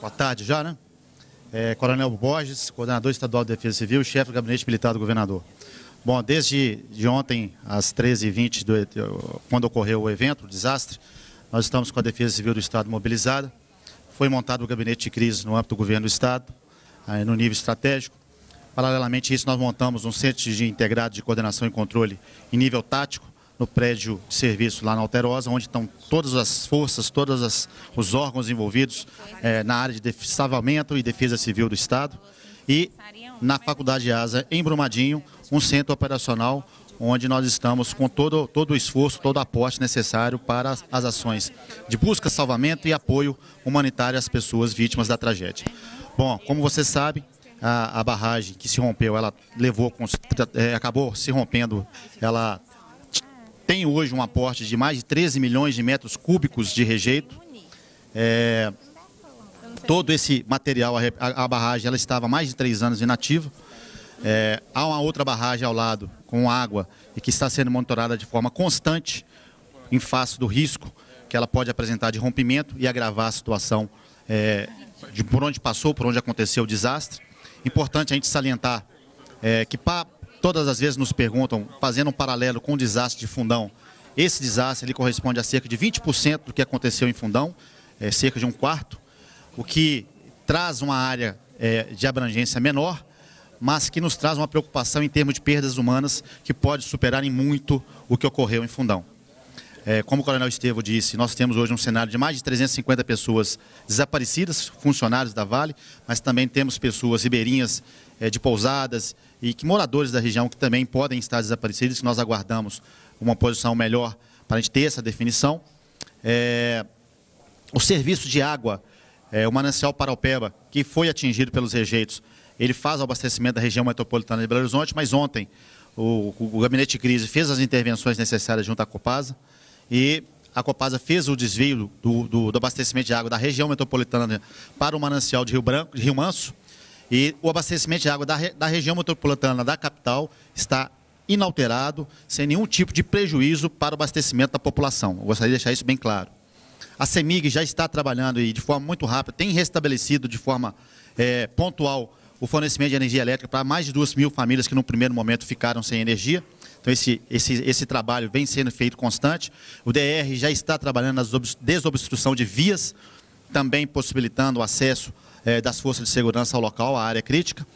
Boa tarde já, né? É, Coronel Borges, coordenador estadual de Defesa Civil, chefe do gabinete militar do governador. Bom, desde de ontem, às 13h20, do, quando ocorreu o evento, o desastre, nós estamos com a Defesa Civil do Estado mobilizada. Foi montado o gabinete de crise no âmbito do governo do Estado, no nível estratégico. Paralelamente a isso, nós montamos um centro de integrado de coordenação e controle em nível tático, no prédio de serviço lá na Alterosa, onde estão todas as forças, todos as, os órgãos envolvidos é, na área de salvamento e defesa civil do Estado. E na Faculdade Asa, em Brumadinho, um centro operacional onde nós estamos com todo, todo o esforço, todo o aporte necessário para as, as ações de busca, salvamento e apoio humanitário às pessoas vítimas da tragédia. Bom, como você sabe, a, a barragem que se rompeu, ela levou, é, acabou se rompendo, ela tem hoje um aporte de mais de 13 milhões de metros cúbicos de rejeito. É, todo esse material, a, a, barragem, ela estava há mais de três anos inativa. É, há uma outra barragem ao lado com água e que está sendo monitorada de forma constante em face do risco que ela pode apresentar de rompimento e agravar a situação é, de por onde passou, por onde aconteceu o desastre. Importante a gente salientar é, que para todas as vezes nos perguntam, fazendo um paralelo com o desastre de Fundão, esse desastre ele corresponde a cerca de 20% do que aconteceu em Fundão, é, cerca de um quarto, o que traz uma área é, de abrangência menor, mas que nos traz uma preocupação em termos de perdas humanas que pode superar em muito o que ocorreu em Fundão. É, como o coronel Estevo disse, nós temos hoje um cenário de mais de 350 pessoas desaparecidas, funcionários da Vale, mas também temos pessoas ribeirinhas é, de pousadas e que moradores da região que também podem estar desaparecidos, que nós aguardamos uma posição melhor para a gente ter essa definição. É, o serviço de água, é, o manancial Paraupeba, que foi atingido pelos rejeitos, ele faz o abastecimento da região metropolitana de Belo Horizonte, mas ontem o, o, o gabinete de crise fez as intervenções necessárias junto à Copasa e a Copasa fez o desvio do, do, do, abastecimento de água da região metropolitana para o manancial de Rio, Branco, de Rio Manso e o abastecimento de água da, da região metropolitana da capital está inalterado, sem nenhum tipo de prejuízo para o abastecimento da população. Eu gostaria de deixar isso bem claro. A CEMIG já está trabalhando e de forma muito rápida, tem restabelecido de forma é, pontual o fornecimento de energia elétrica para mais de 2 mil famílias que no primeiro momento ficaram sem energia. Então, esse, esse, esse trabalho vem sendo feito constante. O DR já está trabalhando na desobstrução de vias, também possibilitando o acesso eh, das forças de segurança ao local, à área crítica.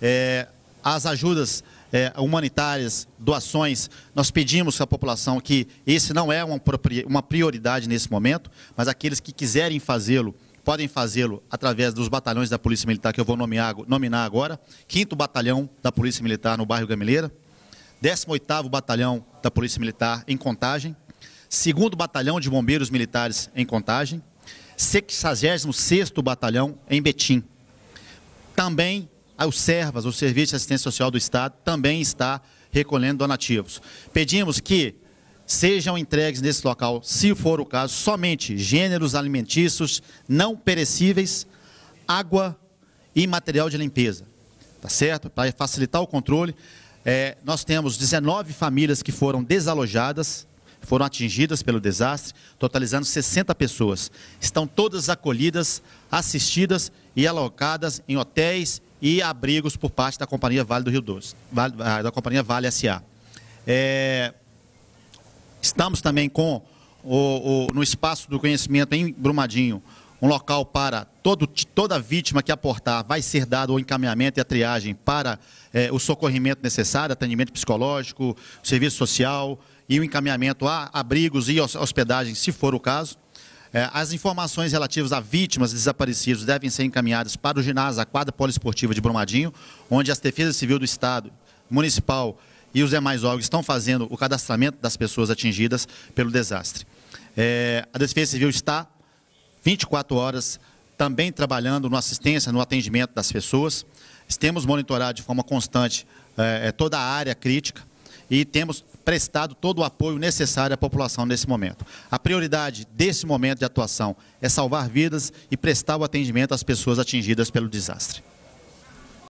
Eh, as ajudas eh, humanitárias, doações, nós pedimos à população que esse não é uma prioridade nesse momento, mas aqueles que quiserem fazê-lo, podem fazê-lo através dos batalhões da Polícia Militar, que eu vou nomear, nominar agora, 5 Batalhão da Polícia Militar no bairro Gamileira, 18º Batalhão da Polícia Militar em Contagem, 2 Batalhão de Bombeiros Militares em Contagem, 66º Batalhão em Betim. Também o SERVAS, o Serviço de Assistência Social do Estado, também está recolhendo donativos. Pedimos que sejam entregues nesse local, se for o caso, somente gêneros alimentícios não perecíveis, água e material de limpeza. Tá certo? Para facilitar o controle, é, nós temos 19 famílias que foram desalojadas, foram atingidas pelo desastre, totalizando 60 pessoas. Estão todas acolhidas, assistidas e alocadas em hotéis e abrigos por parte da Companhia Vale do Rio Doce, ah, da Companhia Vale SA. É, estamos também com o, o, no espaço do conhecimento em Brumadinho um local para todo, toda vítima que aportar vai ser dado o encaminhamento e a triagem para eh, o socorrimento necessário, atendimento psicológico, serviço social e o encaminhamento a abrigos e hospedagem, se for o caso. Eh, as informações relativas a vítimas desaparecidos devem ser encaminhadas para o ginásio, a quadra poliesportiva de Brumadinho, onde as defesas civil do Estado, municipal e os demais órgãos estão fazendo o cadastramento das pessoas atingidas pelo desastre. É, a Defesa Civil está 24 horas também trabalhando no assistência, no atendimento das pessoas. Temos monitorado de forma constante é, toda a área crítica e temos prestado todo o apoio necessário à população nesse momento. A prioridade desse momento de atuação é salvar vidas e prestar o atendimento às pessoas atingidas pelo desastre.